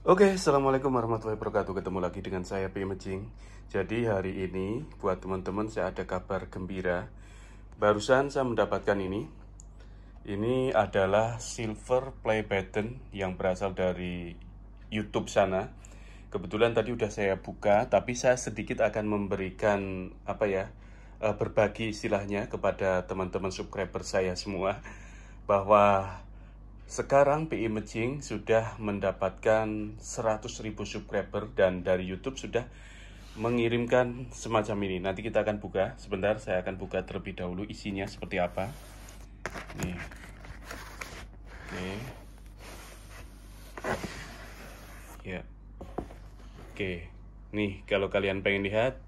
Oke, okay, Assalamualaikum warahmatullahi wabarakatuh Ketemu lagi dengan saya P. Mejing Jadi hari ini buat teman-teman saya ada kabar gembira Barusan saya mendapatkan ini Ini adalah silver play button yang berasal dari YouTube sana Kebetulan tadi udah saya buka Tapi saya sedikit akan memberikan apa ya eh, Berbagi istilahnya kepada teman-teman subscriber saya semua Bahwa sekarang PI mecing sudah mendapatkan 100.000 subscriber dan dari YouTube sudah mengirimkan semacam ini. Nanti kita akan buka. Sebentar, saya akan buka terlebih dahulu isinya seperti apa. Nih. Oke. Ya. Oke. Nih, kalau kalian pengen lihat.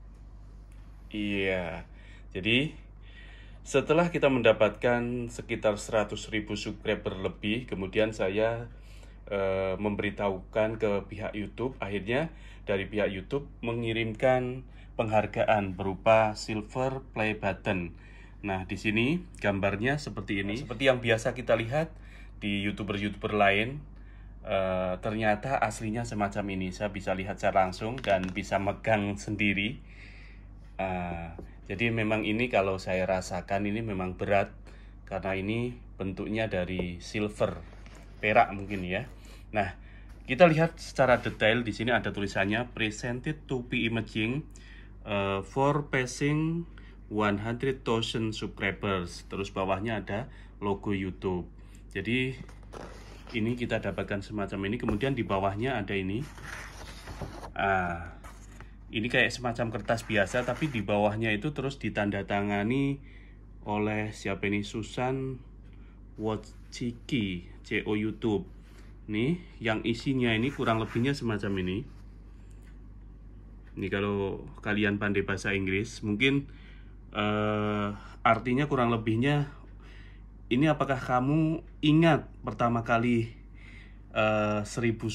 Iya. Jadi setelah kita mendapatkan sekitar 100.000 subscriber lebih, kemudian saya e, memberitahukan ke pihak YouTube. Akhirnya dari pihak YouTube mengirimkan penghargaan berupa silver play button. Nah, di sini gambarnya seperti ini. Seperti yang biasa kita lihat di YouTuber-YouTuber lain, e, ternyata aslinya semacam ini. Saya bisa lihat secara langsung dan bisa megang sendiri. E, jadi memang ini kalau saya rasakan ini memang berat karena ini bentuknya dari silver, perak mungkin ya. Nah, kita lihat secara detail di sini ada tulisannya presented to P imaging uh, for passing 100,000 subscribers. Terus bawahnya ada logo YouTube. Jadi ini kita dapatkan semacam ini. Kemudian di bawahnya ada ini. Ah, ini kayak semacam kertas biasa tapi di bawahnya itu terus ditandatangani oleh siapa ini Susan Wojcicki CEO YouTube nih yang isinya ini kurang lebihnya semacam ini ini kalau kalian pandai bahasa Inggris mungkin uh, artinya kurang lebihnya ini apakah kamu ingat pertama kali uh, seribu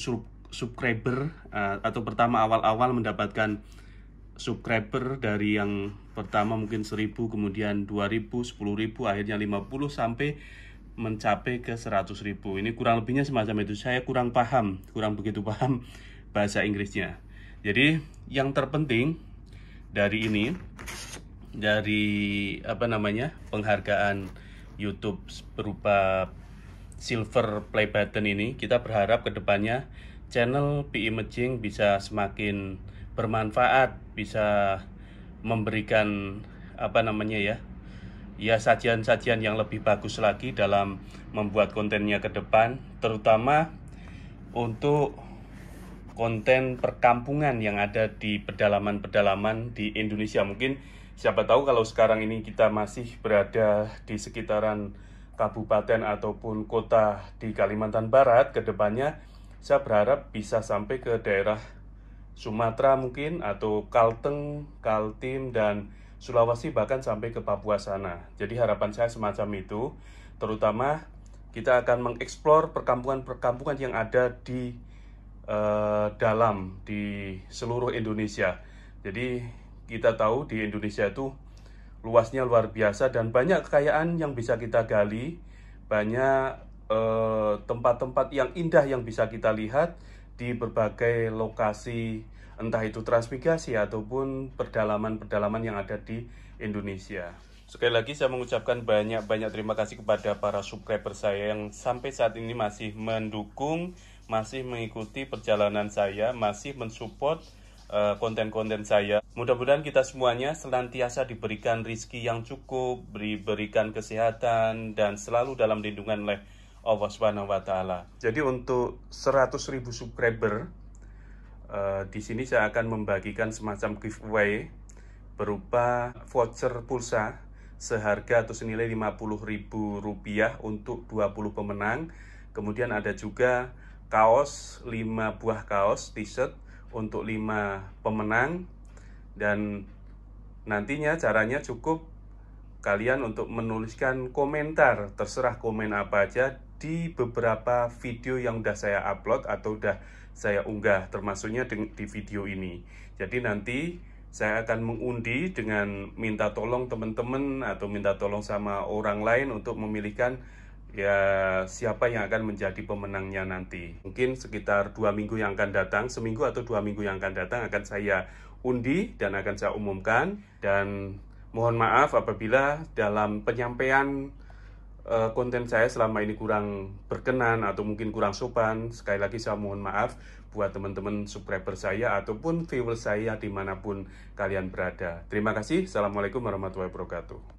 subscriber uh, atau pertama awal-awal mendapatkan subscriber dari yang pertama mungkin 1000 kemudian 2000 10000 akhirnya 50 sampai mencapai ke 100.000 ini kurang lebihnya semacam itu saya kurang paham kurang begitu paham bahasa Inggrisnya jadi yang terpenting dari ini dari apa namanya penghargaan YouTube berupa silver play button ini kita berharap kedepannya channel PI Imaging bisa semakin bermanfaat, bisa memberikan apa namanya ya, ya sajian-sajian yang lebih bagus lagi dalam membuat kontennya ke depan, terutama untuk konten perkampungan yang ada di pedalaman-pedalaman di Indonesia. Mungkin siapa tahu kalau sekarang ini kita masih berada di sekitaran kabupaten ataupun kota di Kalimantan Barat, kedepannya depannya saya berharap bisa sampai ke daerah Sumatera mungkin atau Kalteng, Kaltim dan Sulawesi bahkan sampai ke Papua sana. Jadi harapan saya semacam itu, terutama kita akan mengeksplor perkampungan-perkampungan yang ada di eh, dalam di seluruh Indonesia. Jadi kita tahu di Indonesia itu luasnya luar biasa dan banyak kekayaan yang bisa kita gali, banyak Eh, tempat-tempat yang indah yang bisa kita lihat di berbagai lokasi entah itu transmigrasi ataupun pedalaman-pedalaman yang ada di Indonesia. Sekali lagi saya mengucapkan banyak-banyak terima kasih kepada para subscriber saya yang sampai saat ini masih mendukung, masih mengikuti perjalanan saya, masih mensupport eh, konten-konten saya. Mudah-mudahan kita semuanya senantiasa diberikan rizki yang cukup, diberikan kesehatan, dan selalu dalam lindungan oleh Allah Subhanahu wa taala. Jadi untuk 100.000 subscriber uh, di sini saya akan membagikan semacam giveaway berupa voucher pulsa seharga atau senilai Rp50.000 untuk 20 pemenang. Kemudian ada juga kaos 5 buah kaos t-shirt untuk 5 pemenang dan nantinya caranya cukup kalian untuk menuliskan komentar terserah komen apa aja di beberapa video yang sudah saya upload atau sudah saya unggah termasuknya di video ini jadi nanti saya akan mengundi dengan minta tolong teman-teman atau minta tolong sama orang lain untuk memilihkan ya siapa yang akan menjadi pemenangnya nanti mungkin sekitar dua minggu yang akan datang seminggu atau dua minggu yang akan datang akan saya undi dan akan saya umumkan dan mohon maaf apabila dalam penyampaian Eh, konten saya selama ini kurang berkenan atau mungkin kurang sopan, sekali lagi saya mohon maaf buat teman-teman subscriber saya ataupun viewer saya dimanapun kalian berada. Terima kasih. Assalamualaikum warahmatullahi wabarakatuh.